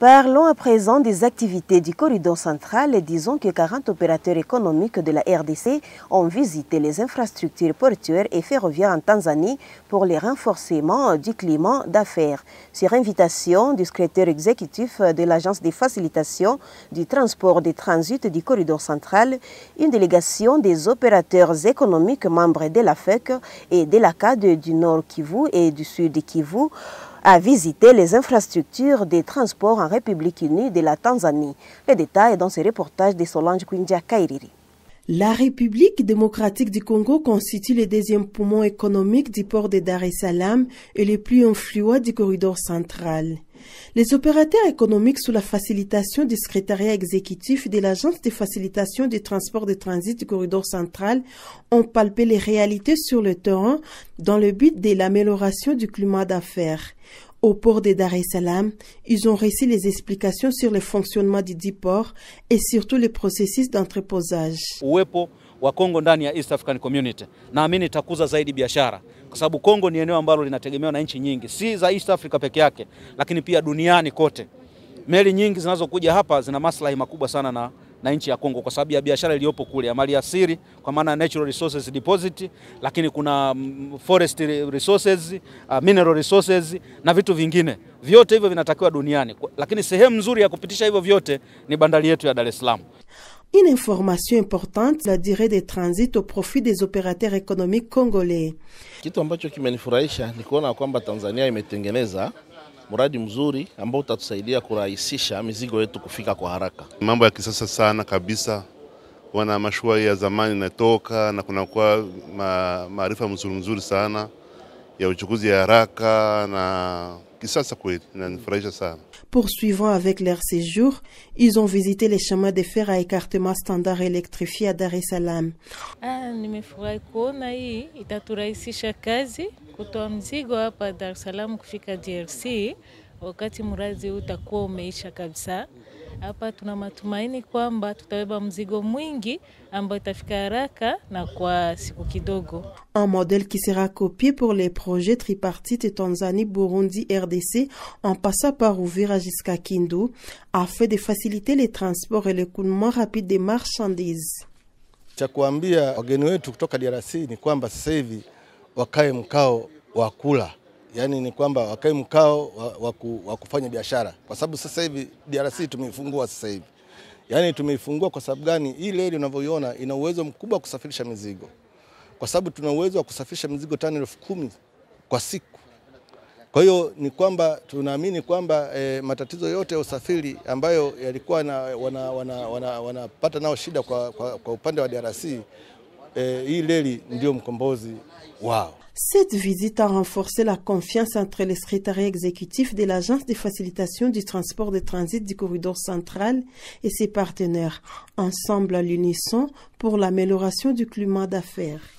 Parlons à présent des activités du corridor central et disons que 40 opérateurs économiques de la RDC ont visité les infrastructures portuaires et ferroviaires en Tanzanie pour les renforcements du climat d'affaires. Sur invitation du secrétaire exécutif de l'Agence des facilitations du transport des transits du corridor central, une délégation des opérateurs économiques membres de la FEC et de la CAD du Nord Kivu et du Sud Kivu à visiter les infrastructures des transports en République unie de la Tanzanie. Les détails dans ce reportage de Solange Quindia Kairiri. La République démocratique du Congo constitue le deuxième poumon économique du port de Dar es Salaam et le plus influent du corridor central. Les opérateurs économiques sous la facilitation du secrétariat exécutif de l'Agence de facilitation des transports de transit du corridor central ont palpé les réalités sur le terrain dans le but de l'amélioration du climat d'affaires. Au port de Dar es Salaam, ils ont reçu les explications sur le fonctionnement du dix port et surtout les processus d'entreposage. wa Kongo ndani ya East African Community. Naamini itakuza zaidi biashara kwa sababu Kongo ni eneo ambalo linategemewa na nchi nyingi, si za East Africa peke yake, lakini pia duniani kote. Meli nyingi zinazokuja hapa zina maslahi makubwa sana na na nchi ya Kongo kwa sababu ya biashara iliyopo kule ya mali asili kwa maana natural resources deposit, lakini kuna mm, forest resources, uh, mineral resources na vitu vingine vyote hivyo vinatakiwa duniani, lakini sehemu nzuri ya kupitisha hivyo vyote ni bandari yetu ya Dar es Salaam. Une information importante, la durée des transit au profit des opérateurs économiques congolais. Kitu ambacho kimenifurahisha ni kuona kwamba Tanzania imetengeneza mradi mzuri ambao utatusaidia kurahisisha mizigo yetu kufika kwa haraka. Mambo ya kisasa sana kabisa, wana mashua ya zamani inatoka na kunakuwa maarifa mzuri mzuri sana ya uchukuzi ya haraka na kisasa kweli, inanifurahisha sana. Poursuivant avec leur séjour, ils ont visité les chemins de fer à écartement standard électrifié à Dar es Salaam. Ah, Hapa tuna matumaini kwamba mzigo mwingi ambayo itafika haraka na kwa siku kidogo. Un modèle qui sera copié pour les projets tripartites Tanzanie, Burundi, RDC en passant par Ouvira jusqu'à Kindu afin de faciliter les transports et l'écoulement rapide des marchandises. Cha kuambia wageni wetu kutoka DRC ni kwamba sasa hivi wakae mkao wa kula yani ni kwamba wakae mkao wa kufanya biashara, kwa sababu sasa hivi DRC tumeifungua sasa hivi. Yani tumeifungua kwa sababu gani? Hii reli unavyoiona ina uwezo mkubwa wa kusafirisha mizigo, kwa sababu tuna uwezo wa kusafirisha mizigo tani elfu kumi kwa siku. Kwa hiyo ni kwamba tunaamini kwamba e, matatizo yote ya usafiri ambayo yalikuwa wanapata wana, wana, wana nao shida kwa, kwa, kwa upande wa DRC Eh, Cette visite a renforcé la confiance entre les secrétariats exécutifs de l'Agence de facilitation du transport de transit du corridor central et ses partenaires, ensemble à l'unisson pour l'amélioration du climat d'affaires.